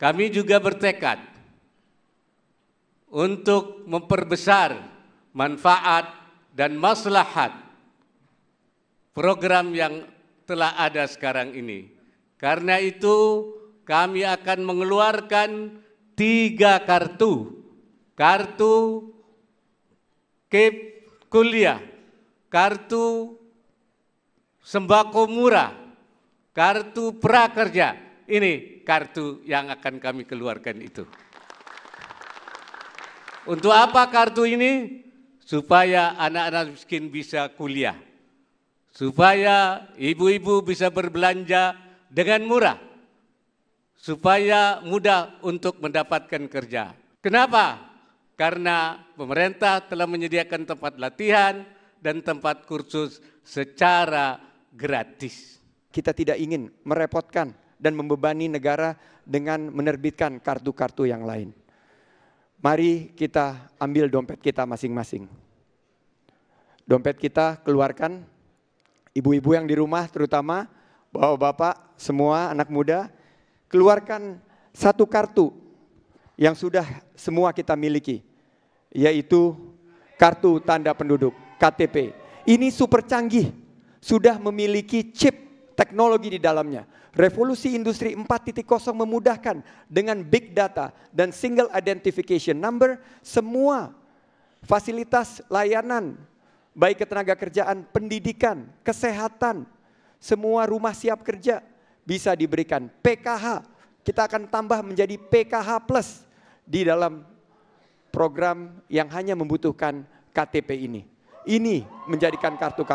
Kami juga bertekad untuk memperbesar manfaat dan maslahat program yang telah ada sekarang ini. Karena itu kami akan mengeluarkan tiga kartu. Kartu KIP kuliah, kartu sembako murah, kartu prakerja, ini kartu yang akan kami keluarkan itu. Untuk apa kartu ini? Supaya anak-anak miskin bisa kuliah. Supaya ibu-ibu bisa berbelanja dengan murah. Supaya mudah untuk mendapatkan kerja. Kenapa? Karena pemerintah telah menyediakan tempat latihan dan tempat kursus secara gratis. Kita tidak ingin merepotkan dan membebani negara dengan menerbitkan kartu-kartu yang lain. Mari kita ambil dompet kita masing-masing. Dompet kita keluarkan, ibu-ibu yang di rumah terutama, bapak-bapak, semua anak muda, keluarkan satu kartu yang sudah semua kita miliki, yaitu kartu tanda penduduk, KTP. Ini super canggih, sudah memiliki chip teknologi di dalamnya. Revolusi industri 4.0 memudahkan dengan big data dan single identification number semua fasilitas layanan baik ketenaga kerjaan, pendidikan, kesehatan, semua rumah siap kerja bisa diberikan PKH. Kita akan tambah menjadi PKH plus di dalam program yang hanya membutuhkan KTP ini. Ini menjadikan kartu kartu